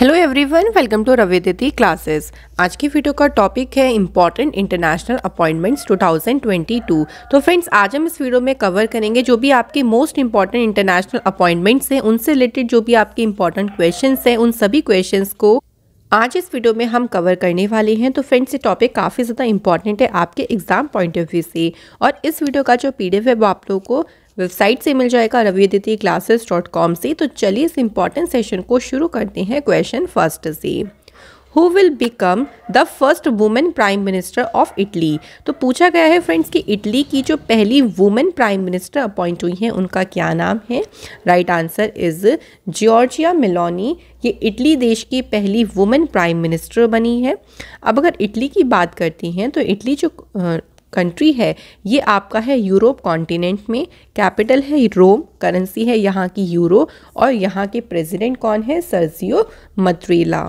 Hello everyone welcome to Raviditi classes आज की video का टॉपिक है इम्पॉर्टेंट इंटरनेशनल अपॉइंटमेंट्स 2022 तो फ्रेंड्स आज हम इस वीडियो में कवर करेंगे जो भी आपके मोस्ट इम्पॉर्टेंट इंटरनेशनल अपॉइंटमेंट्स हैं उनसे रिलेटेड जो भी आपके इम्पॉर्टेंट क्वेश्चन हैं उन सभी क्वेश्चन को आज इस वीडियो में हम कवर करने वाले हैं तो फ्रेंड्स ये टॉपिक काफ़ी ज़्यादा इंपॉर्टेंट है आपके एग्जाम पॉइंट ऑफ व्यू से और इस वीडियो का जो पी है वो आप लोगों को वेबसाइट से मिल जाएगा रविदिति क्लासेस डॉट कॉम से तो चलिए इस इम्पॉर्टेंट सेशन को शुरू करते हैं क्वेश्चन फर्स्ट से who will become the first women prime minister of Italy तो पूछा गया है फ्रेंड्स कि इटली की जो पहली वुमेन प्राइम मिनिस्टर अपॉइंट हुई हैं उनका क्या नाम है right answer is Giorgia Meloni ये इटली देश की पहली वुमेन प्राइम मिनिस्टर बनी है अब अगर इटली की बात करती हैं तो इटली जो कंट्री है ये आपका है यूरोप कॉन्टिनेंट में कैपिटल है रोम करेंसी है यहाँ की यूरो और यहाँ के प्रेसिडेंट कौन है सर्जियो मद्रेला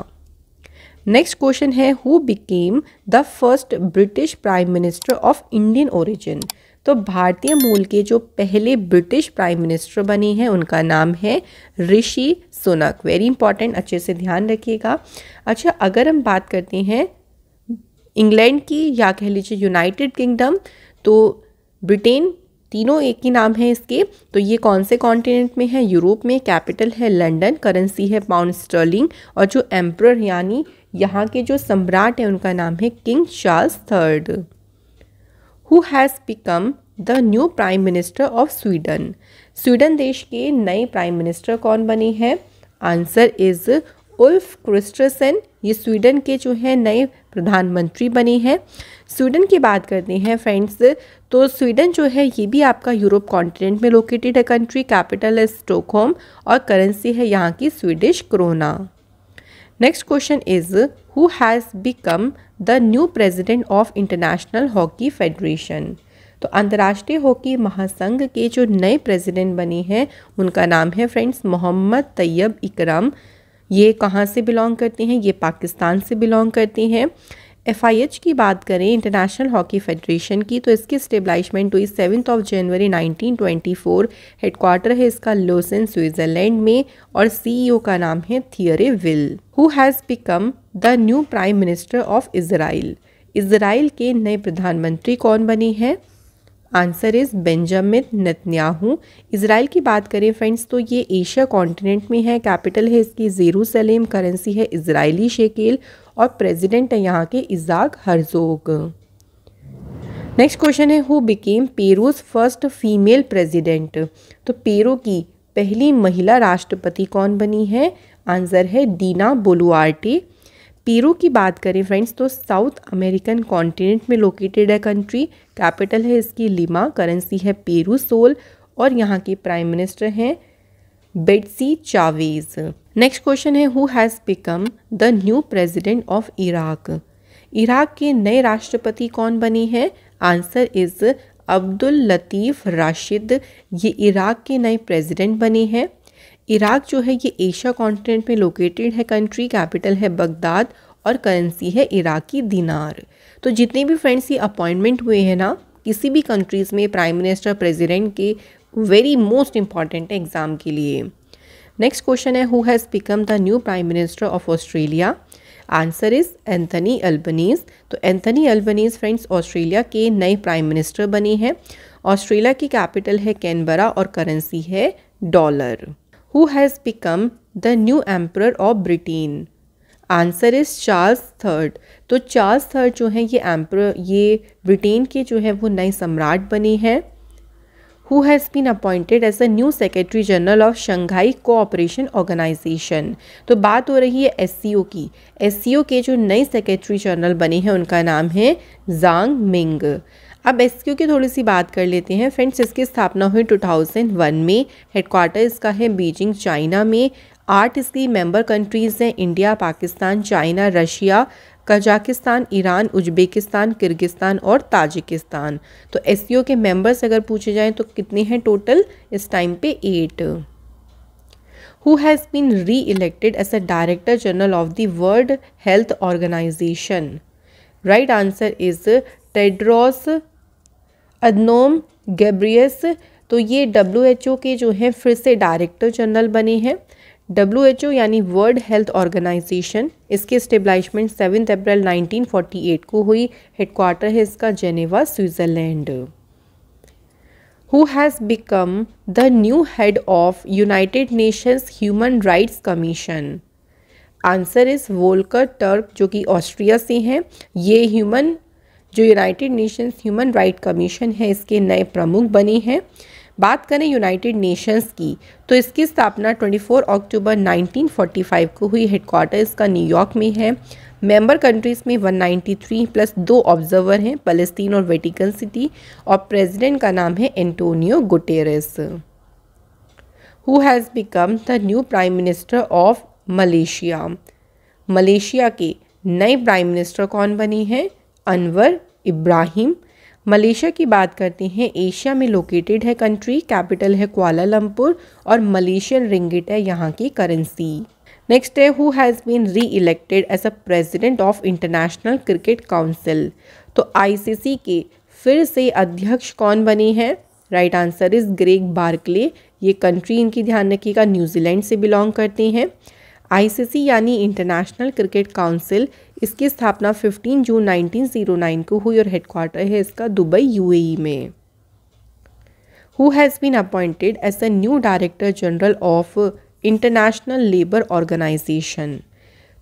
नेक्स्ट क्वेश्चन है who became the first British prime minister of Indian origin तो भारतीय मूल के जो पहले ब्रिटिश प्राइम मिनिस्टर बने हैं उनका नाम है ऋषि सुनक वेरी इंपॉर्टेंट अच्छे से ध्यान रखिएगा अच्छा अगर हम बात करते हैं इंग्लैंड की या कह लीजिए यूनाइटेड किंगडम तो ब्रिटेन तीनों एक ही नाम है इसके तो ये कौन से कॉन्टिनेंट में है यूरोप में कैपिटल है लंदन करेंसी है पाउंड स्टर्लिंग और जो एम्प्रर यानी यहाँ के जो सम्राट हैं उनका नाम है King Charles third who has become the new prime minister of Sweden Sweden देश के नए प्राइम मिनिस्टर कौन बने हैं आंसर इज़ उल्फ क्रिस्टरसन ये स्वीडन के जो है नए प्रधानमंत्री बने हैं स्वीडन की बात करते हैं फ्रेंड्स तो स्वीडन जो है ये भी आपका यूरोप कॉन्टिनेंट में लोकेटेड है कंट्री कैपिटल है स्टोकहोम और करेंसी है यहाँ की Swedish krona next question is who has become the new president of International Hockey Federation तो अंतर्राष्ट्रीय हॉकी महासंघ के जो नए प्रेसिडेंट बने हैं उनका नाम है फ्रेंड्स मोहम्मद तैयब इकराम ये कहाँ से बिलोंग करती हैं ये पाकिस्तान से बिलोंग करती हैं एफ की बात करें इंटरनेशनल हॉकी फेडरेशन की तो इसकी स्टेबलाइशमेंट हुई सेवन्थ ऑफ जनवरी 1924 हेडक्वार्टर है इसका लोसन स्विट्ज़रलैंड में और सीईओ e का नाम है Thierry Weil who has become the new prime minister of Israel Israel के नए प्रधानमंत्री कौन बनी हैं आंसर इज़ बेंजामिन नतन्याहू इसराइल की बात करें फ्रेंड्स तो ये एशिया कॉन्टिनेंट में है कैपिटल है इसकी जेरूसलेम करेंसी है इसराइली शेकेल और प्रेसिडेंट है यहाँ के इजाक हरजोग नेक्स्ट क्वेश्चन है who became Peru's first female president तो पेरू की पहली महिला राष्ट्रपति कौन बनी है आंसर है डीना बोलुआर्टी पेरू की बात करें फ्रेंड्स तो साउथ अमेरिकन कॉन्टिनेंट में लोकेटेड है कंट्री कैपिटल है इसकी लिमा करेंसी है पेरू सोल और यहाँ के प्राइम मिनिस्टर हैं बेटसी चावेज नेक्स्ट क्वेश्चन है who has become the new president of Iraq Iraq के नए राष्ट्रपति कौन बने हैं आंसर इज़ अब्दुल लतीफ़ राशिद ये इराक के नए प्रेसिडेंट बने हैं इराक जो है ये एशिया कॉन्टिनेंट में लोकेटेड है कंट्री कैपिटल है बगदाद और करेंसी है इराकी दिनार तो जितने भी फ्रेंड्स ये अपॉइंटमेंट हुए हैं ना किसी भी कंट्रीज़ में प्राइम मिनिस्टर प्रेसिडेंट के वेरी मोस्ट इम्पॉर्टेंट है एग्ज़ाम के लिए नेक्स्ट क्वेश्चन है who has become the new prime minister of Australia answer is Anthony Albanese तो एंथनी अल्बनीज फ्रेंड्स ऑस्ट्रेलिया के नए प्राइम मिनिस्टर बने हैं ऑस्ट्रेलिया की कैपिटल है कैनबरा और करेंसी है dollar who has become the new emperor of Britain answer is Charles third तो चार्ल्स थर्ड जो हैं ये एम्पर ये ब्रिटेन के जो है वो नए सम्राट बने हैं who has been appointed as a new secretary general of Shanghai Cooperation Organisation तो बात हो रही है एस सी ओ की एस सी ओ के जो नए सेक्रेटरी जनरल बने हैं उनका नाम है जांग मिंग अब एस की थोड़ी सी बात कर लेते हैं फ्रेंड्स इसकी स्थापना हुई 2001 में हेडक्वार्टर इसका है बीजिंग चाइना में आठ इसकी मेंबर कंट्रीज़ हैं India Pakistan China Russia Kazakhstan Iran Uzbekistan Kyrgyzstan और ताजिकिस्तान तो एस के मेंबर्स अगर पूछे जाएँ तो कितने हैं टोटल इस टाइम पे एट हु हैज़ बीन री elected as a director general of the World Health Organisation right answer is Tedros Adhanom Ghebreyesus तो ये डब्ल्यू एच ओ के जो हैं फिर से डायरेक्टर जनरल बने हैं डब्ल्यू यानी वर्ल्ड हेल्थ ऑर्गेनाइजेशन इसके इस्टेब्लाइशमेंट सेवेंथ अप्रैल 1948 को हुई हेडक्वार्टर है इसका Geneva Switzerland who has become the new head of United Nations Human Rights Commission answer is Volker Turk जो कि ऑस्ट्रिया से हैं ये ह्यूमन जो United Nations human Right Commission है इसके नए प्रमुख बने हैं बात करें यूनाइटेड नेशंस की तो इसकी स्थापना 24 अक्टूबर 1945 को हुई हेडक्वार्टर इसका न्यूयॉर्क में है मेंबर कंट्रीज़ में 193 प्लस दो ऑब्जर्वर हैं फलस्तीन और वेटिकन सिटी और प्रेसिडेंट का नाम है Antonio Guterres who has become the new prime minister of Malaysia Malaysia के नए प्राइम मिनिस्टर कौन बने हैं अनवर इब्राहिम मलेशिया की बात करते हैं एशिया में लोकेटेड है कंट्री कैपिटल है क्वालालंपुर और मलेशियन रिंगिट है यहाँ की करेंसी नेक्स्ट है हु हैज़ बीन री elected as a president of International Cricket council तो आईसीसी के फिर से अध्यक्ष कौन बने हैं right answer is Greg Barclay ये कंट्री इनकी ध्यान रखिएगा न्यूजीलैंड से बिलोंग करते हैं आईसीसी यानी इंटरनेशनल क्रिकेट काउंसिल इसकी स्थापना 15 जून 1909 को हुई और हेडक्वार्टर है इसका दुबई यूएई e में who has been appointed as a new director general of international labour organisation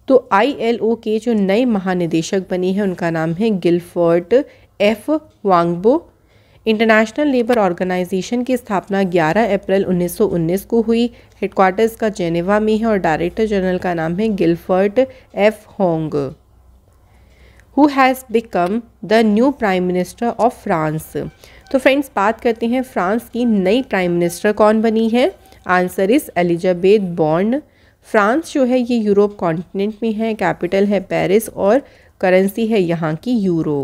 तो आईएलओ के जो नए महानिदेशक बने हैं उनका नाम है Gilbert F Houngbo International labour Organisation की स्थापना 11 अप्रैल 1919 को हुई हेडक्वार्टर्स का जेनेवा में है और डायरेक्टर जनरल का नाम है Gilbert F Houngbo who has become the new prime minister of France तो फ्रेंड्स बात करते हैं फ्रांस की नई प्राइम मिनिस्टर कौन बनी है आंसर इज़ एलिजाबेथ बॉन्ड फ्रांस जो है ये यूरोप कॉन्टिनेंट में है कैपिटल है पेरिस और करेंसी है यहाँ की यूरो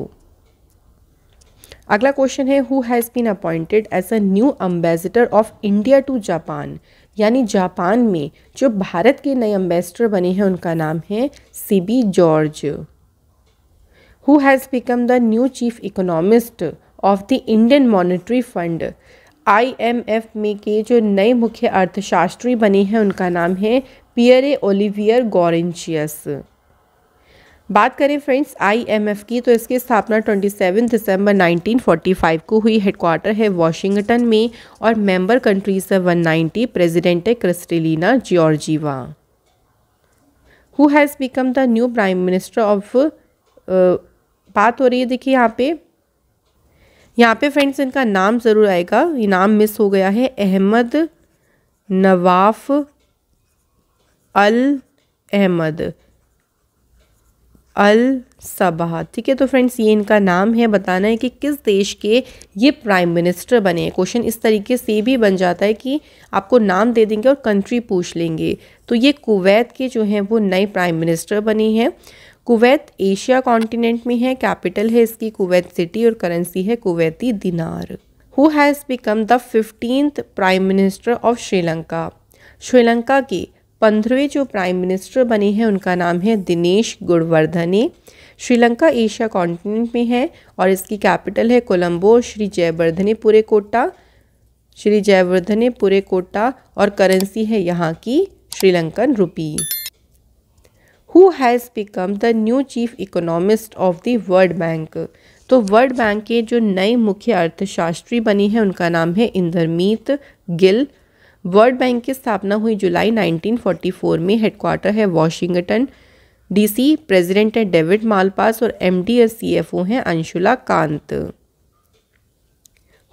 अगला क्वेश्चन है who has been appointed as a new ambassador of India to Japan यानी जापान में जो भारत के नए अम्बेसडर बने हैं उनका नाम है C B George who has become the new chief economist of the Indian Monetary Fund. F में के जो नए मुख्य अर्थशास्त्री बने हैं उनका नाम है पियरे ओलिवियर गोरेंशियस बात करें फ्रेंड्स आई एम एफ़ की तो इसकी स्थापना 27 दिसंबर 1945 को हुई हेडक्वार्टर है वॉशिंगटन में और मेंबर कंट्रीज है 190 प्रेजिडेंट है Kristalina Georgieva who has become the new prime minister of बात हो रही है देखिए यहाँ पे यहाँ पे फ्रेंड्स इनका नाम ज़रूर आएगा ये नाम मिस हो गया है Ahmad Nawaf Al Ahmad Al Sabah ठीक है तो फ्रेंड्स ये इनका नाम है बताना है कि किस देश के ये प्राइम मिनिस्टर बने हैं क्वेश्चन इस तरीके से भी बन जाता है कि आपको नाम दे देंगे और कंट्री पूछ लेंगे तो ये कुवैत के जो हैं वो नए प्राइम मिनिस्टर बने हैं कुवैत एशिया कॉन्टिनेंट में है कैपिटल है इसकी कुवैत सिटी और करेंसी है Kuwaiti dinar who has become the fifteenth prime minister of Sri Lanka Sri Lanka के पंद्रहवें जो प्राइम मिनिस्टर बने हैं उनका नाम है दिनेश गुणवर्धने श्रीलंका एशिया कॉन्टिनेंट में है और इसकी कैपिटल है कोलंबो श्री जयवर्धने पूरे कोटा श्री जयवर्धने पूरे कोटा और करेंसी है यहाँ की Sri Lankan rupee who has become the new chief economist of the World Bank तो वर्ल्ड बैंक के जो नए मुख्य अर्थशास्त्री बनी है उनका नाम है इंद्रमीत गिल वर्ल्ड बैंक की स्थापना हुई जुलाई 1944 में हेडक्वार्टर है वॉशिंगटन डीसी प्रेसिडेंट है डेविड मालपास और एमडी और सीएफओ हैं Anshula Kanth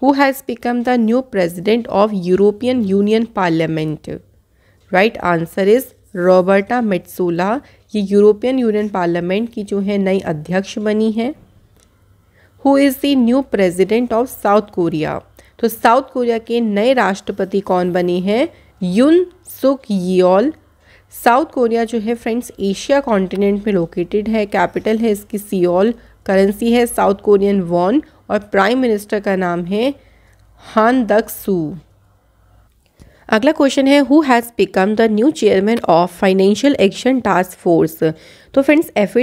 who has become the new president of European Union Parliament right answer is Roberta Metsola ये यूरोपियन यूनियन पार्लियामेंट की जो है नई अध्यक्ष बनी है who is the new president of South Korea तो साउथ कोरिया के नए राष्ट्रपति कौन बने हैं युन सुक योल साउथ कोरिया जो है फ्रेंड्स एशिया कॉन्टिनेंट में लोकेटेड है कैपिटल है इसकी सियोल करेंसी है साउथ कोरियन वॉन और प्राइम मिनिस्टर का नाम है हान दक सू अगला क्वेश्चन है who has become the new chairman of Financial Action Task Force तो फ्रेंड्स एफ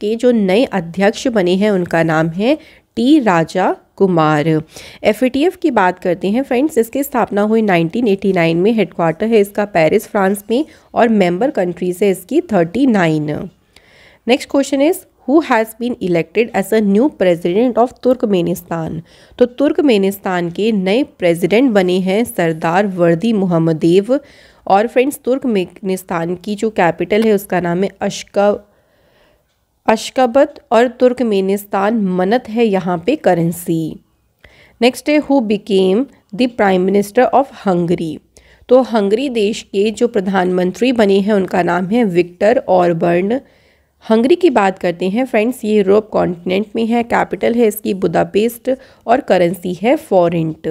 के जो नए अध्यक्ष बने हैं उनका नाम है टी राजा कुमार एफ की बात करते हैं फ्रेंड्स इसकी स्थापना हुई 1989 में हेडक्वार्टर है इसका पेरिस फ्रांस में और मेंबर कंट्रीज है इसकी 39 next question is who has been elected as a new president of Turkmenistan तो तुर्कमेनिस्तान के नए प्रेजिडेंट बने हैं सरदार वर्दी मोहम्मदेव और फ्रेंड्स तुर्कमेनिस्तान की जो कैपिटल है उसका नाम है अशका अशकबत और तुर्कमेनिस्तान मनत है यहाँ पे करेंसी नेक्स्ट है who became the prime minister of Hungary तो हंगरी देश के जो प्रधानमंत्री बने हैं उनका नाम है विक्टर ऑरबर्न हंगरी की बात करते हैं फ्रेंड्स ये यूरोप कॉन्टिनेंट में है कैपिटल है इसकी बुदापेस्ट और करेंसी है forint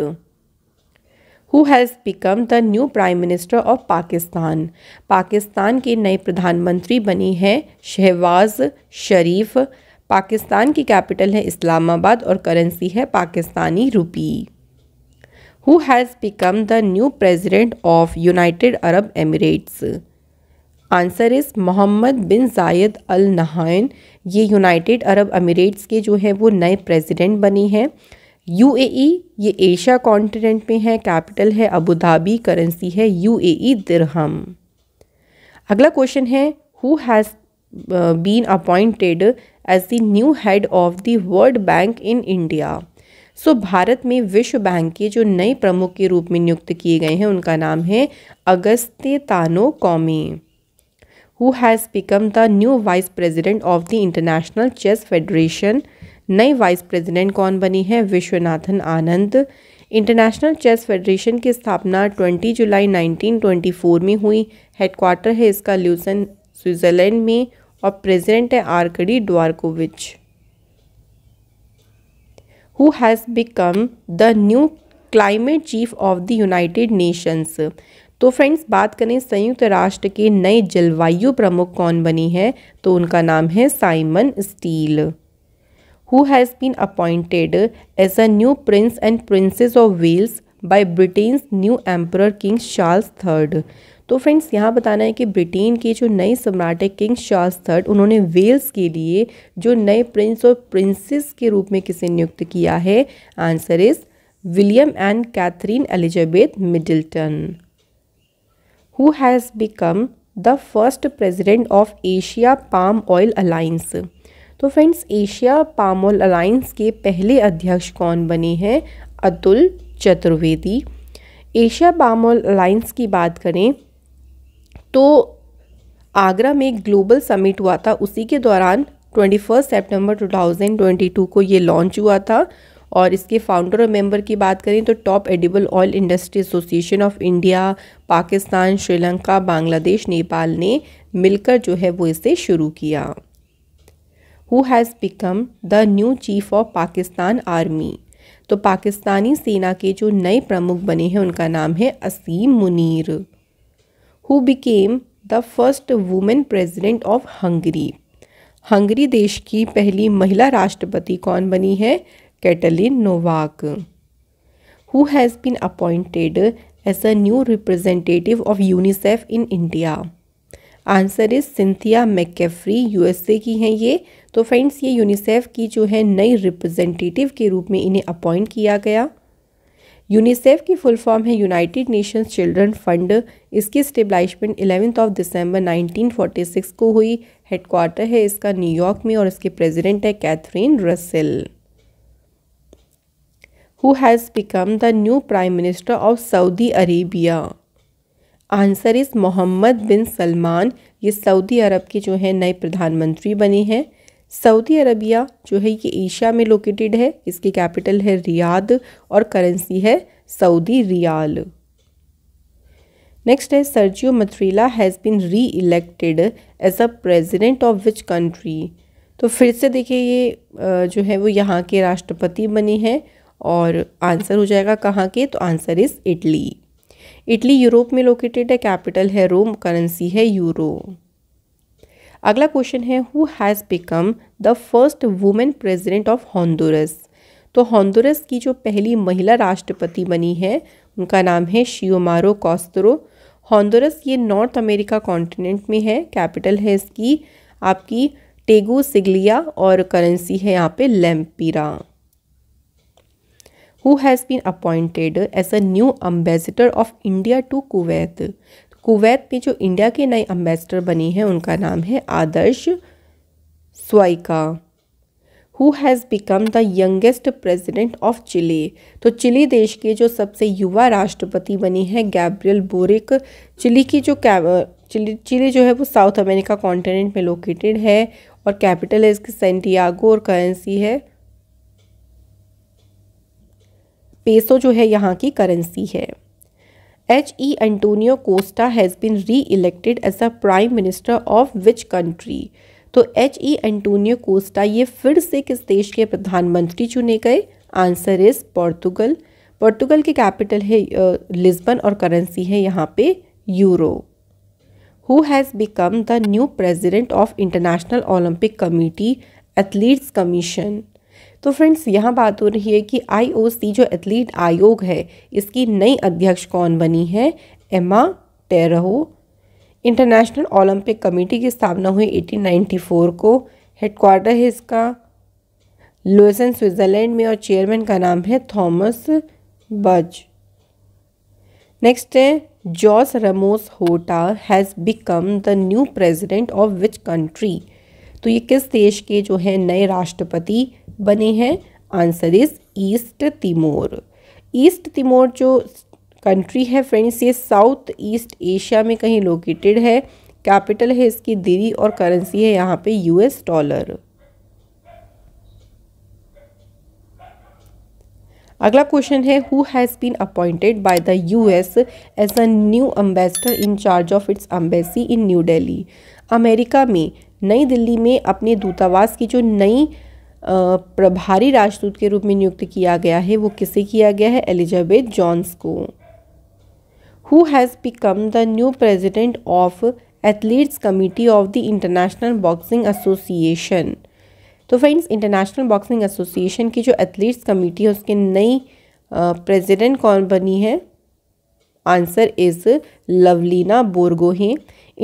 who has become the new prime minister of Pakistan Pakistan के नए प्रधानमंत्री बने हैं शहबाज शरीफ पाकिस्तान की कैपिटल है इस्लामाबाद और करेंसी है Pakistani rupee who has become the new president of United Arab Emirates answer is Mohammed bin Zayed Al नहान ये यूनाइटेड अरब अमीरेट्स के जो है वो नए प्रेसिडेंट बनी हैं यूएई ये एशिया कॉन्टिनेंट में है कैपिटल है अबू धाबी करेंसी है यूएई दिरहम अगला क्वेश्चन है who has been appointed as the new head of the World Bank in India so Bharat में विश्व बैंक के जो नए प्रमुख के रूप में नियुक्त किए गए हैं उनका नाम है अगस्त्य तानो कौमी who has become the new vice president of the International Chess Federation नई वाइस प्रेसिडेंट कौन बनी है Viswanathan Anand International Chess Federation की स्थापना 20 जुलाई 1924 में हुई हेडक्वार्टर है इसका ल्यूसन स्विट्ज़रलैंड में और प्रेसिडेंट है Arkady Dvorkovich who has become the new climate chief of the United Nations तो फ्रेंड्स बात करें संयुक्त राष्ट्र के नए जलवायु प्रमुख कौन बनी है तो उनका नाम है Simon Stiell who has been appointed as a new prince and princess of Wales by Britain new emperor King Charles third तो फ्रेंड्स यहाँ बताना है कि ब्रिटेन के जो नए सम्राट है किंग चार्ल्स थर्ड उन्होंने वेल्स के लिए जो नए प्रिंस और प्रिंसेस के रूप में किसे नियुक्त किया है answer is William and Catherine Elizabeth Middleton who has become the first president of Asia Palm Oil Alliance. तो friends Asia Palm Oil Alliance के पहले अध्यक्ष कौन बने हैं Atul Chaturvedi Asia Palm Oil Alliance की बात करें तो आगरा में एक ग्लोबल समिट हुआ था उसी के दौरान ट्वेंटी थाउजेंड ट्वेंटी टू को ये लॉन्च हुआ था और इसके फाउंडर और मेंबर की बात करें तो top edible oil industry association of India Pakistan Sri Lanka Bangladesh Nepal ने मिलकर जो है वो इसे शुरू किया who has become the new chief of Pakistan army तो पाकिस्तानी सेना के जो नए प्रमुख बने हैं उनका नाम है Asim Munir who became the first women president of Hungary Hungary देश की पहली महिला राष्ट्रपति कौन बनी है Katalin Novak, who has been appointed as a new representative of UNICEF in India. Answer is Cynthia McCaffrey USA की हैं ये तो फ्रेंड्स ये यूनिसेफ की जो है नई रिप्रेजेंटेटिव के रूप में इन्हें अपॉइंट किया गया यूनिसेफ की फुल फॉर्म है यूनाइटेड नेशंस चिल्ड्रन फंड इसकी स्टेब्लाइशमेंट एलेवेंथ ऑफ दिसंबर 1946 को हुई हेडक्वार्टर है इसका न्यूयॉर्क में और इसके प्रेसिडेंट है Catherine Russell who has become the new Prime Minister of Saudi Arabia? Answer is Mohammed bin Salman ये सऊदी अरब के जो है नए प्रधानमंत्री बने हैं सऊदी अरबिया जो है ये एशिया में लोकेटेड है इसकी कैपिटल है रियाद और करेंसी है सऊदी रियाल नेक्स्ट है Sergio Mattarella has been re elected as a president of which country तो फिर से देखिए ये जो है वो यहाँ के राष्ट्रपति बने हैं और आंसर हो जाएगा कहाँ के तो answer is Italy Italy Europe में लोकेटेड है कैपिटल है रोम करेंसी है यूरो अगला क्वेश्चन है who has become the first women president of Honduras तो हॉन्डुरस की जो पहली महिला राष्ट्रपति बनी है उनका नाम है शियोमारो कॉस्तरो हॉन्डुरस ये नॉर्थ अमेरिका कॉन्टिनेंट में है कैपिटल है इसकी आपकी टेगो सिग्लिया और करेंसी है यहाँ पे lempira who has been appointed as a new ambassador of India to Kuwait. Kuwait में जो इंडिया के नए अम्बेसडर बने हैं उनका नाम है Adarsh Swaika who has become the youngest president of Chile तो चिली देश के जो सबसे युवा राष्ट्रपति बनी हैं गैब्रियल बोरिक चिली की जो चिली चिली जो है वो साउथ अमेरिका कॉन्टिनेंट में लोकेटेड है और कैपिटल है इसकी सेंटियागो और करेंसी है पेसो जो है यहाँ की करेंसी है H E Antonio Costa has been re elected as a prime minister of which country तो एच ई एंटोनियो कोस्टा ये फिर से किस देश के प्रधानमंत्री चुने गए आंसर इज पोर्तुगल पोर्तुगल के कैपिटल है लिस्बन और करेंसी है यहाँ पे euro who has become the new president of International Olympic Committee Athletes Commission तो फ्रेंड्स यहाँ बात हो रही है कि आईओसी जो एथलीट आयोग है इसकी नई अध्यक्ष कौन बनी है एमा टेरहो इंटरनेशनल ओलंपिक कमेटी की स्थापना हुई 1894 को हेडक्वार्टर है इसका लोसन स्विट्ज़रलैंड में और चेयरमैन का नाम है थॉमस बज नेक्स्ट है José Ramos Horta has become the new president of which country तो ये किस देश के जो है नए राष्ट्रपति बने हैं answer is East Timor East Timor जो कंट्री है फ्रेंड्स ये साउथ ईस्ट एशिया में कहीं लोकेटेड है कैपिटल है इसकी दिरी और करेंसी है यहाँ पे यूएस डॉलर अगला क्वेश्चन है who has been appointed by the US as a new ambassador in charge of its embassy in new Delhi अमेरिका में नई दिल्ली में अपने दूतावास की जो नई प्रभारी राजदूत के रूप में नियुक्त किया गया है वो किसे किया गया है एलिजाबेथ जॉन्स को who has become the new president of athletes committee of the International Boxing Association तो फ्रेंड्स इंटरनेशनल बॉक्सिंग एसोसिएशन की जो एथलीट्स कमेटी है उसके नई प्रेसिडेंट कौन बनी है answer is Lovlina Borgohain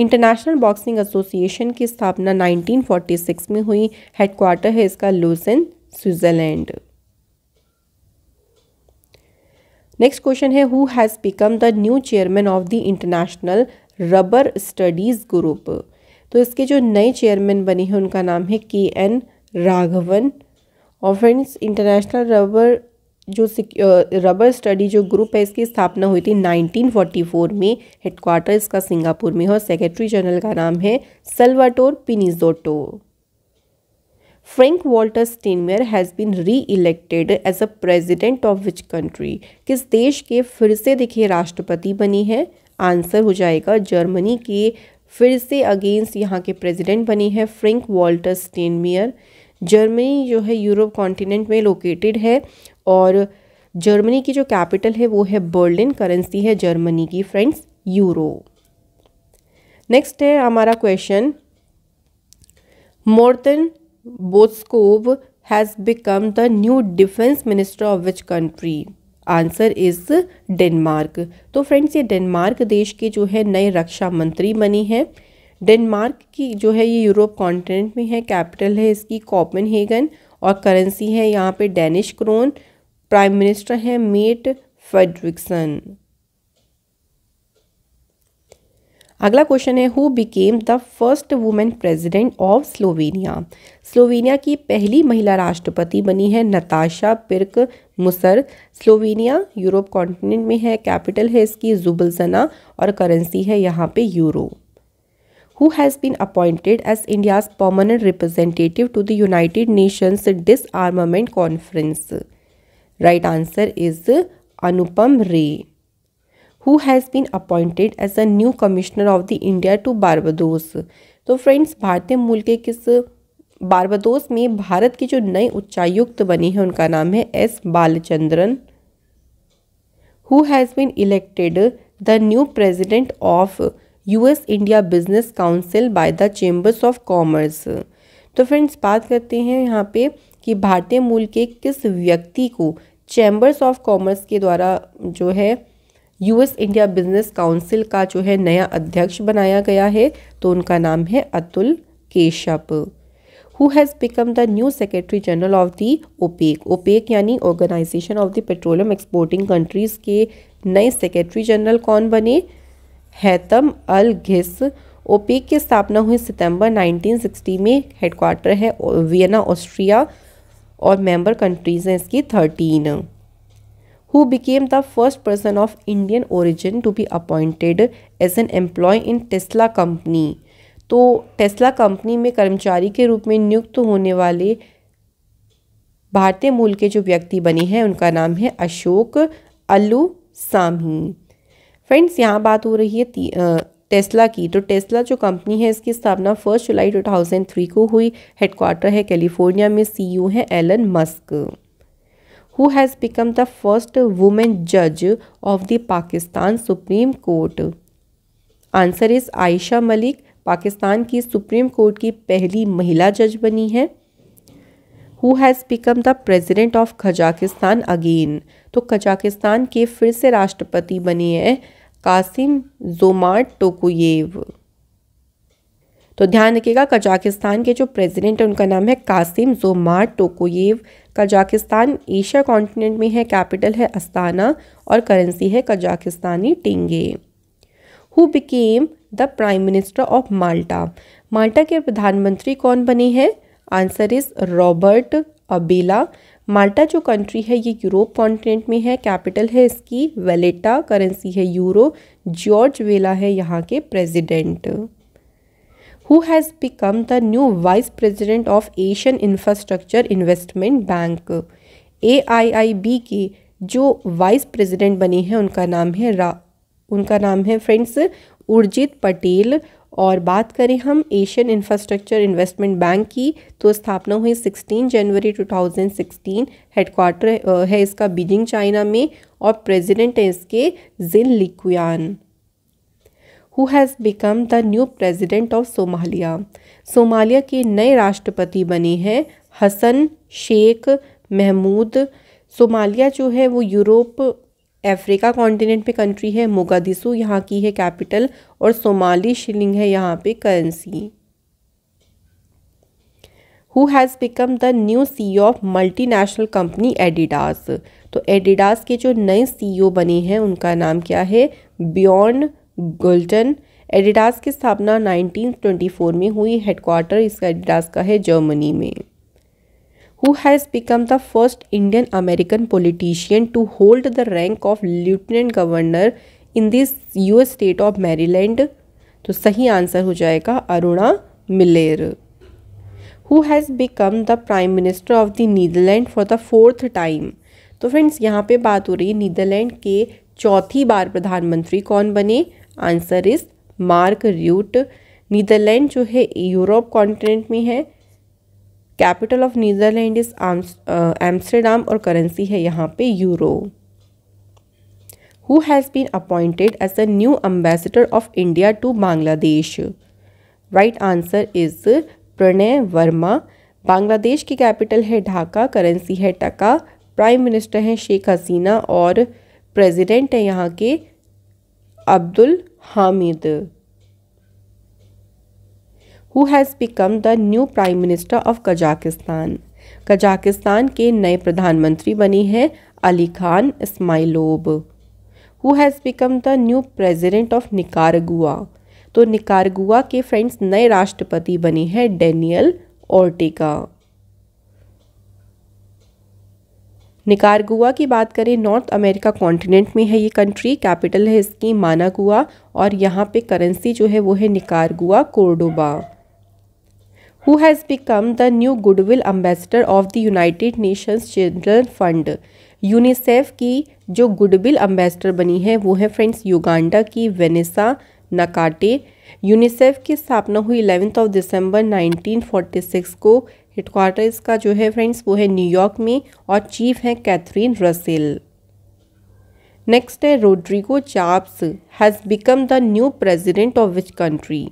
International Boxing Association की स्थापना 1946 में हुई हेडक्वार्टर है इसका लूसन स्विट्जरलैंड नेक्स्ट क्वेश्चन है who has become the new chairman of the International Rubber Studies Group तो इसके जो नए चेयरमैन बने हैं उनका नाम है के एन राघवन और फ्रेंड्स इंटरनेशनल रबर जो रबर स्टडी जो ग्रुप है इसकी स्थापना हुई थी 1944 में हेडक्वार्टर इसका सिंगापुर में और सेक्रेटरी जनरल का नाम है Salvatore Pinizzotto Frank Walter Steinmeier has been री elected as a president of which country किस देश के फिर से देखिए राष्ट्रपति बनी है आंसर हो जाएगा जर्मनी के फिर से अगेंस्ट यहाँ के प्रेजिडेंट बनी है फ्रैंक वॉल्टर स्टेनमेयर जर्मनी जो है यूरोप कॉन्टिनेंट में लोकेटेड है और जर्मनी की जो कैपिटल है वो है बर्लिन करेंसी है जर्मनी की फ्रेंड्स यूरो नेक्स्ट है हमारा question Morten Bødskov has become the new defence minister of which country answer is Denmark तो फ्रेंड्स ये डेनमार्क देश के जो है नए रक्षा मंत्री बनी हैं डेनमार्क की जो है ये यूरोप कॉन्टिनेंट में है कैपिटल है इसकी कॉपन हेगन और करेंसी है यहाँ पे डेनिश क्रोन प्राइम मिनिस्टर है मेट फेडरिक्सन अगला क्वेश्चन है who became the first women president of Slovenia Slovenia की पहली महिला राष्ट्रपति बनी है नताशा पिर्क मुसर स्लोवेनिया यूरोप कॉन्टिनेंट में है कैपिटल है इसकी जुबलसना और करेंसी है यहाँ पे euro who has been appointed as India's permanent representative to the United Nations Disarmament Conference? Right answer is Anupam Ray. Who has been appointed as a new commissioner of the India to Barbados? तो friends भारतीय मूल के किस बारबादोस में भारत की जो नए उच्चायुक्त बनी है उनका नाम है S Balachandran who has been elected the new president of US India Business Council by the chambers of commerce तो फ्रेंड्स बात करते हैं यहाँ पे कि भारतीय मूल के किस व्यक्ति को चैम्बर्स ऑफ कॉमर्स के द्वारा जो है यूएस इंडिया बिजनेस काउंसिल का जो है नया अध्यक्ष बनाया गया है तो उनका नाम है Atul Keshap who has become the new secretary general of the OPEC OPEC यानी organisation of the petroleum exporting countries के नए सेक्रेटरी जनरल कौन बने हैतम अल घिस ओपेक की स्थापना हुई सितंबर 1960 में हेडक्वार्टर है वियना ऑस्ट्रिया और मेंबर कंट्रीज हैं इसकी thirteen who became the first person of Indian origin to be appointed as an employ in Tesla company तो टेस्ला कंपनी में कर्मचारी के रूप में नियुक्त होने वाले भारतीय मूल के जो व्यक्ति बने हैं उनका नाम है अशोक अलू सामी फ्रेंड्स यहाँ बात हो रही है टेस्ला की तो टेस्ला जो कंपनी है इसकी स्थापना फर्स्ट जुलाई 2003 को हुई हेडक्वार्टर है कैलिफोर्निया में सीईओ e है Elon Musk who has become the first women जज of the Pakistan supreme court answer is Ayesha Malik Pakistan की सुप्रीम कोर्ट की पहली महिला जज बनी है who has become the president of Kazakhstan again तो कजाकिस्तान के फिर से राष्ट्रपति बने हैं कासिम जोमार्ट टोकोयेव तो ध्यान रखिएगा कजाकिस्तान के जो प्रेसिडेंट है उनका नाम है Kassym Jomart Tokayev Kazakhstan Asia continent में है कैपिटल है अस्ताना और करेंसी है Kazakhstani tenge who became the prime minister of Malta Malta के प्रधानमंत्री कौन बने हैं answer is Robert Abela Malta जो कंट्री है ये यूरोप कॉन्टिनेंट में है कैपिटल है इसकी वेलेटा करेंसी है यूरो जॉर्ज वेला है यहाँ के president who has become the new vice president of Asian infrastructure investment bank A I I B के जो वाइस प्रेसिडेंट बने हैं उनका नाम है रा उनका नाम है फ्रेंड्स उर्जित पटेल और बात करें हम एशियन इंफ्रास्ट्रक्चर इन्वेस्टमेंट बैंक की तो स्थापना हुई 16 जनवरी 2016 हेडक्वार्टर है इसका बीजिंग चाइना में और प्रेसिडेंट है इसके Jin Liqun who has become the new president of Somalia Somalia के नए राष्ट्रपति बने हैं हसन शेख महमूद सोमालिया जो है वो यूरोप अफ्रीका कॉन्टिनेंट में कंट्री है मोगादिसू यहाँ की है कैपिटल और सोमाली शिलिंग है यहाँ पे currency who has become the new C of multinational company Adidas तो एडिडास के जो नए सी e बने हैं उनका नाम क्या है बियॉन्ड गोल्टन एडिडास की स्थापना 1924 में हुई हेडक्वार्टर इसका एडिडास का है जर्मनी में who has become the first Indian American politician to hold the rank of lieutenant governor in this US state of Maryland? तो सही आंसर हो जाएगा अरुणा मिलेर who has become the prime minister of the Netherland for the fourth time तो friends यहाँ पे बात हो रही है नीदरलैंड के चौथी बार प्रधानमंत्री कौन बने answer is Mark Rutte Netherland जो है यूरोप कॉन्टिनेंट में है capital of Netherland is Amsterdam और करेंसी है यहाँ पे euro who has been appointed as the new ambassador of India to Bangladesh right answer is Pranay Verma Bangladesh की कैपिटल है ढाका करेंसी है टका प्राइम मिनिस्टर हैं शेख हसीना और प्रेसिडेंट हैं यहाँ के Abdul Hamid who has become the new prime minister of Kazakhstan Kazakhstan के नए प्रधानमंत्री बने हैं Alikhan Smailov who has become the new president of Nicaragua तो निकारगुआ के फ्रेंड्स नए राष्ट्रपति बने हैं डेनियल ओर्टिका निकारगुआ की बात करें नॉर्थ अमेरिका कॉन्टिनेंट में है ये कंट्री कैपिटल है इसकी मानागुआ और यहाँ पे करेंसी जो है वो है Nicaragua cordoba who has become the new goodwill ambassador of the United Nations Children Fund. UNICEF की जो गुडविल एम्बेसडर बनी है वो है फ्रेंड्स युगांडा की वेनेसा नकाटे यूनिसेफ की स्थापना हुई इलेवेंथ ऑफ दिसंबर 1946 को हेडक्वार्टर इसका जो है फ्रेंड्स वो है न्यूयॉर्क में और चीफ हैं कैथरीन रसेल नेक्स्ट है रोड्रिगो चाप्स has become the new president of which country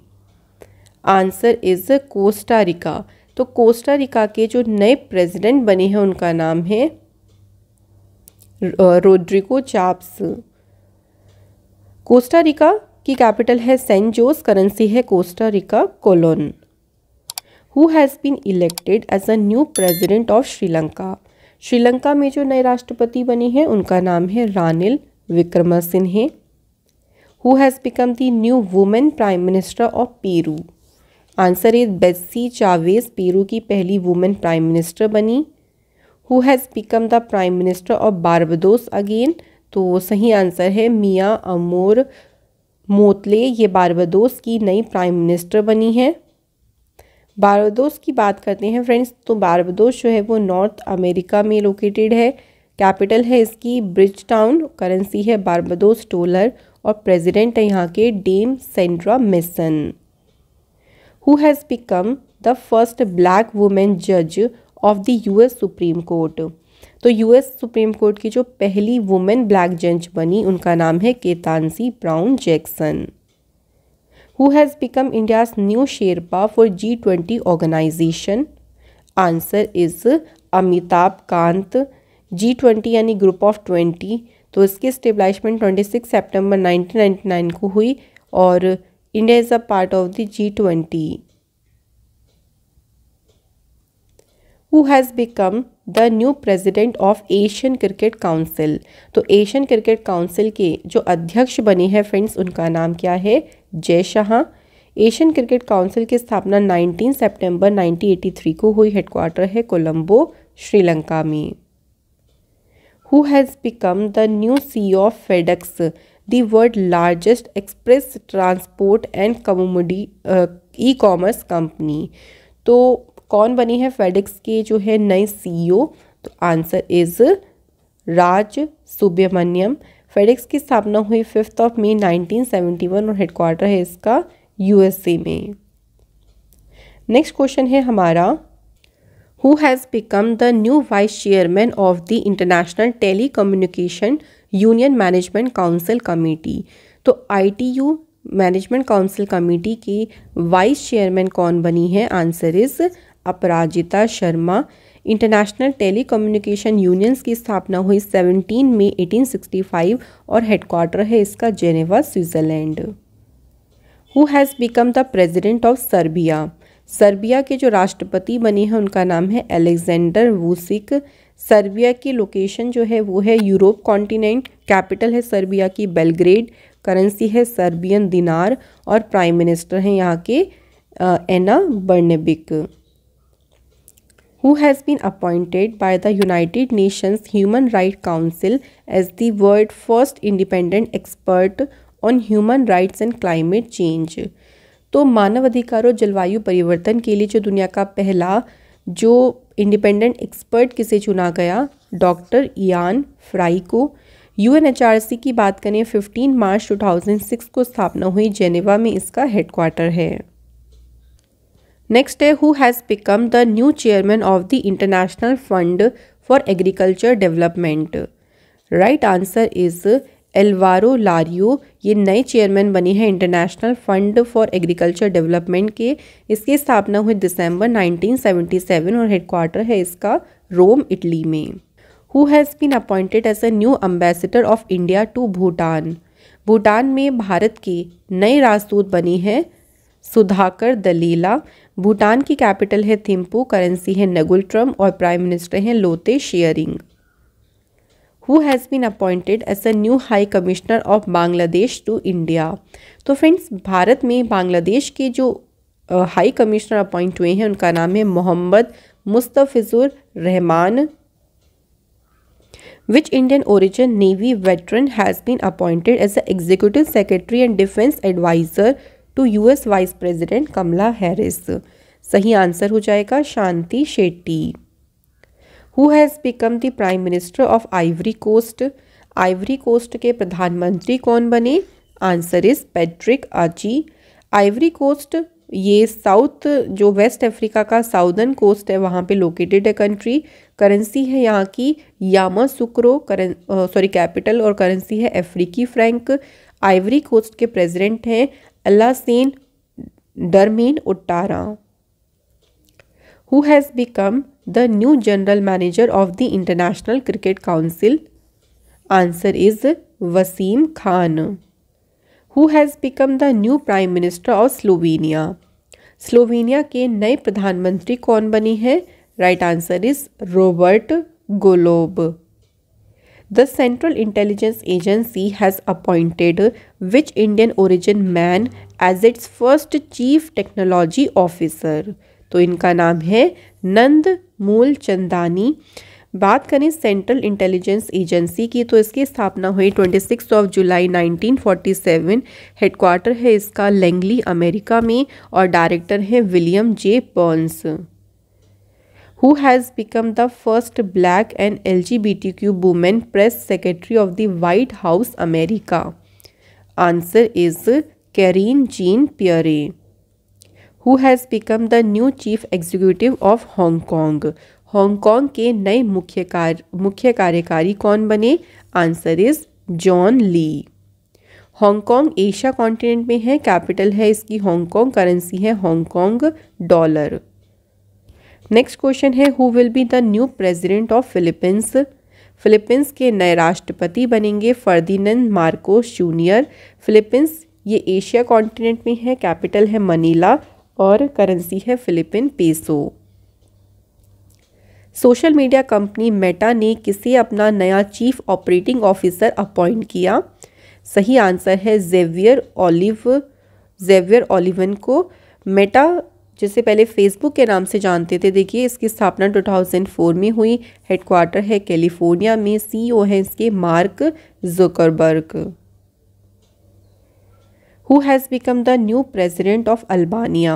answer is Costa Rica तो कोस्टारिका के जो नए प्रेसिडेंट बने हैं उनका नाम है रोड्रिको चाप्स कोस्टारिका की कैपिटल है सेंट जोस करेंसी है Costa Rica colon who has been elected as a new president of Sri Lanka Sri Lanka में जो नए राष्ट्रपति बने हैं उनका नाम है Ranil Singhe who has become the new women prime minister of Peru answer is Betssy Chavez Peru की पहली वुमेन प्राइम मिनिस्टर बनी who has become the prime minister of Barbados again तो सही आंसर है मियाँ अमोर मोतले ये बारबदोस की नई प्राइम मिनिस्टर बनी है बारबदोस की बात करते हैं फ्रेंड्स तो बारबदोस जो है वो नॉर्थ अमेरिका में लोकेटेड है कैपिटल है इसकी ब्रिज टाउन करेंसी है बारबदोस टोलर और प्रेसिडेंट है यहाँ के Dame Sandra Mason who has become the first black woman judge of the US Supreme Court. तो यूएस सुप्रीम कोर्ट की जो पहली वुमेन ब्लैक जज बनी उनका नाम है Ketanji Brown Jackson who has become India's new sherpa for G twenty organisation answer is Amitabh Kant G twenty यानी ग्रुप ऑफ ट्वेंटी तो इसकी establishment twenty six September nineteen ninety nine को हुई और India is a part of the G20, who has become the new president of Asian cricket council तो Asian cricket council के जो अध्यक्ष बने हैं फ्रेंड्स उनका नाम क्या है जय शाह एशियन क्रिकेट काउंसिल की स्थापना 19 सितंबर 1983 को हुई हेडक्वार्टर है कोलंबो श्रीलंका में who has become the new C of FedEx the world largest express transport and कमोडी ई कॉमर्स कंपनी तो कौन बनी है फेडिक्स के जो है नए सीईओ e तो answer is Raj Subramaniam FedEx की स्थापना हुई फिफ्थ ऑफ मई 1971 और हेडक्वार्टर है इसका यूएसए में नेक्स्ट क्वेश्चन है हमारा who has become the new vice chairman of the international telecommunication union management council committee तो आईटीयू मैनेजमेंट काउंसिल कमेटी की वाइस चेयरमैन कौन बनी है answer is Aparajita Sharma international telecommunication unions की स्थापना हुई 17 मई 1865 और हेडक्वार्टर है इसका Geneva Switzerland who has become the president of Serbia Serbia के जो राष्ट्रपति बने हैं उनका नाम है एलेक्जेंडर वूसिक सर्बिया की लोकेशन जो है वो है यूरोप कॉन्टिनेंट कैपिटल है सर्बिया की बेलग्रेड करेंसी है सर्बियन दिनार और प्राइम मिनिस्टर हैं यहाँ के Ana Brnabic who has been appointed by the United Nations human right council as the world first independent expert on human rights and climate change तो मानव अधिकार और जलवायु परिवर्तन के लिए जो दुनिया का पहला जो इंडिपेंडेंट एक्सपर्ट किसे चुना गया डॉक्टर इयान फ्राई को यू की बात करें 15 मार्च 2006 को स्थापना हुई जेनेवा में इसका हेडक्वार्टर है नेक्स्ट है who has become the new chairman of the international fund for agriculture development right answer is Alvaro Lario ये नए चेयरमैन बने हैं international fund for agriculture development के इसकी स्थापना हुई दिसंबर 1977 और हेडक्वार्टर है इसका रोम इटली में who has been appointed as a new ambassador of India to Bhutan Bhutan में भारत के नए राजदूत बने हैं सुधाकर दलीला भूटान की कैपिटल है थिम्पू करेंसी है नगुल ट्रम्प और प्राइम मिनिस्टर हैं Lotay Tshering who has been appointed as a new high commissioner of Bangladesh to India. तो फ्रेंड्स भारत में बांग्लादेश के जो हाई कमिश्नर अपॉइंट हुए हैं उनका नाम है Mohammad Mustafizur Rahman which Indian origin Navy veteran has been appointed as the Executive Secretary and Defense Advisor to US Vice President Kamala Harris. सही आंसर हो जाएगा Shanti Shetty who has become the prime minister of Ivory Coast Ivory Coast के प्रधानमंत्री कौन बने answer is Patrick Achi Ivory Coast ये south जो west Africa का साउदर्न कोस्ट है वहाँ पे लोकेटेड है कंट्री करेंसी है यहाँ की यामा सुक्रो करें सॉरी कैपिटल और करेंसी है अफ्रीकी फ्रैंक आइवरी कोस्ट के प्रेसिडेंट हैं Alassane Dramane Ouattara who has become the new general manager of the International Cricket Council? Answer is Vasim Khan. Who has become the new Prime Minister of Slovenia? Slovenia ke nai Pradhan Mantri kon bani Right answer is Robert Golob. The Central Intelligence Agency has appointed which Indian origin man as its first Chief Technology Officer? तो इनका नाम है नंद मूल चंदानी बात करें central intelligence agency की तो इसकी स्थापना हुई 26 ऑफ जुलाई 1947 हेडक्वार्टर है इसका लेंगली अमेरिका में और डायरेक्टर है William J Burns who has become the first black and L G B T Q women press secretary of the White House America answer is Karine Jean Pierre who has become the new chief executive of Hong Kong Hong Kong के नए मुख्य कार्य मुख्य कार्यकारी कौन बने answer is John Lee Hong Kong Asia continent में है कैपिटल है इसकी हांगकॉन्ग करेंसी है हांगकॉन्ग डॉलर नेक्स्ट क्वेश्चन है who will be the new president of Philippines Philippines के नए राष्ट्रपति बनेंगे फर्दिनंद मार्कोस जूनियर फिलीपींस ये एशिया कॉन्टिनेंट में है कैपिटल है मनीला और करेंसी है Philippine peso social media company Meta ने किसे अपना नया चीफ ऑपरेटिंग ऑफिसर अपॉइंट किया सही आंसर है जेवियर ओलिव जेवियर ओलिवन को मेटा जिसे पहले फेसबुक के नाम से जानते थे देखिए इसकी स्थापना 2004 में हुई हेडक्वार्टर है कैलिफोर्निया में सीईओ e है इसके Mark Zuckerberg who has become the new president of Albania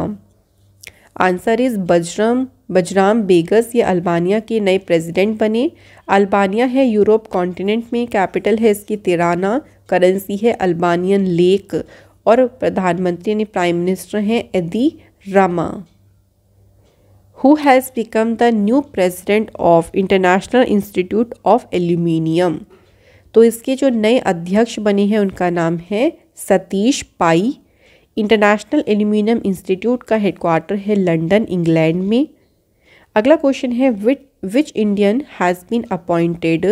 answer is Bajram Bajram Begaj ये अल्बानिया के नए प्रेसिडेंट बने अल्बानिया है यूरोप कॉन्टिनेंट में कैपिटल है इसकी तिराना करेंसी है अल्बानियन लेक और प्रधानमंत्री ने प्राइम मिनिस्टर हैं Edi Rama who has become the new president of international institute of aluminium तो इसके जो नए अध्यक्ष बने हैं उनका नाम है Satish Pai international aluminium institute का हेडक्वार्टर है लंदन इंग्लैंड में अगला क्वेश्चन है which which Indian has been appointed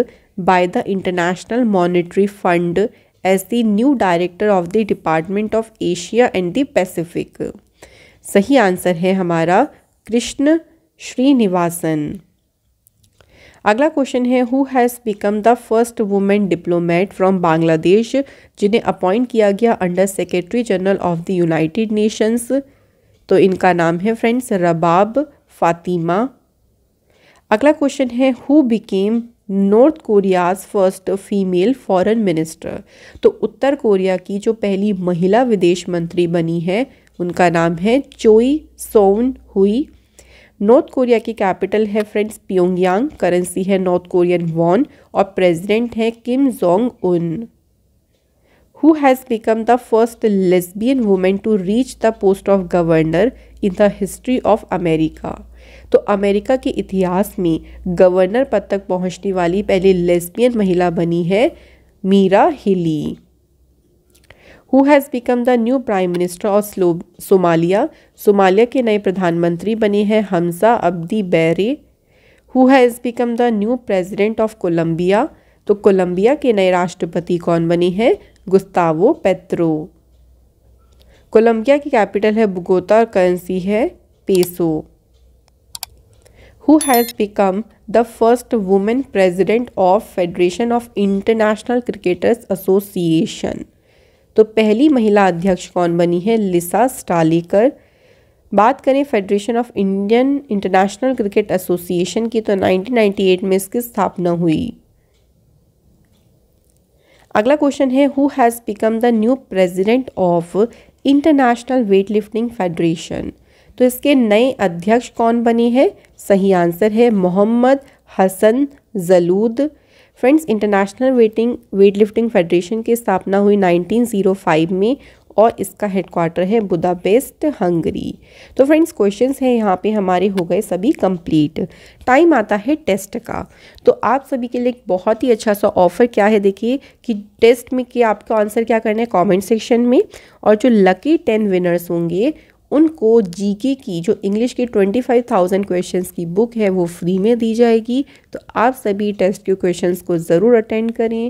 by the international monetary fund as the new director of the department of Asia and the Pacific सही आंसर है हमारा कृष्ण श्रीनिवासन अगला question है who has become the first women diplomat from Bangladesh जिन्हें appoint किया गया under secretary general of the United Nations तो इनका नाम है फ्रेंड्स रबाब फातिमा अगला क्वेश्चन है who became North Korea's first female foreign minister तो उत्तर कोरिया की जो पहली महिला विदेश मंत्री बनी है उनका नाम है Choe Son Hui North Korea की कैपिटल है फ्रेंड्स प्योंगयांग करेंसी है नॉर्थ कोरियन वॉन और प्रेसिडेंट है Kim Jong Un who has become the first lesbian women to reach the post of governor in the history of America तो America के इतिहास में governor पद तक पहुंचने वाली पहली लेस्बियन महिला बनी है मीरा हिली who has become the new prime minister of Somalia Somalia के नए प्रधानमंत्री बने हैं Hamza Abdi Barre who has become the new president of Colombia तो कोलंबिया के नए राष्ट्रपति कौन बने हैं गुस्तावो पेत्रो कोलंबिया की कैपिटल है बुगोता और करेंसी है peso who has become the first women president of federation of international cricketers association तो पहली महिला अध्यक्ष कौन बनी है लिसा स्टालीकर बात करें federation of Indian international cricket association की तो 1998 में इसकी स्थापना हुई अगला क्वेश्चन है who has become the new president of international weight lifting federation तो इसके नए अध्यक्ष कौन बने हैं सही आंसर है Mohammed Hasan Jalood friends international weighting weight lifting federation की स्थापना हुई 1905 में और इसका हेडक्वार्टर है बुदापेस्ट हंगरी तो फ्रेंड्स क्वेश्चंस हैं यहाँ पे हमारे हो गए सभी कंप्लीट टाइम आता है टेस्ट का तो आप सभी के लिए एक बहुत ही अच्छा सा ऑफर क्या है देखिए कि टेस्ट में कि आपका आंसर क्या करना है कॉमेंट सेक्शन में और जो लकी टेन विनर्स होंगे उनको जीके की जो इंग्लिश की ट्वेंटी फाइव थाउजेंड क्वेश्चन की बुक है वो फ्री में दी जाएगी तो आप सभी टेस्ट के क्वेश्चन को ज़रूर अटेंड करें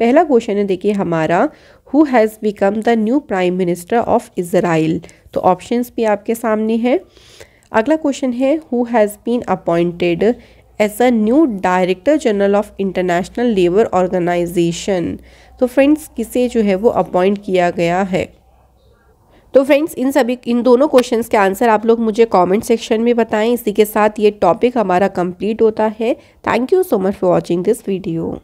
पहला क्वेश्चन है देखिए हमारा who has become the new prime minister of Israel तो ऑप्शंस भी आपके सामने हैं अगला क्वेश्चन है who has been appointed as a new director general of international labour organisation तो फ्रेंड्स किसे जो है वो अपॉइंट किया गया है तो फ्रेंड्स इन सभी इन दोनों क्वेश्चन के आंसर आप लोग मुझे कॉमेंट सेक्शन में बताएं इसी के साथ ये टॉपिक हमारा कंप्लीट होता है thank you so much for watching this video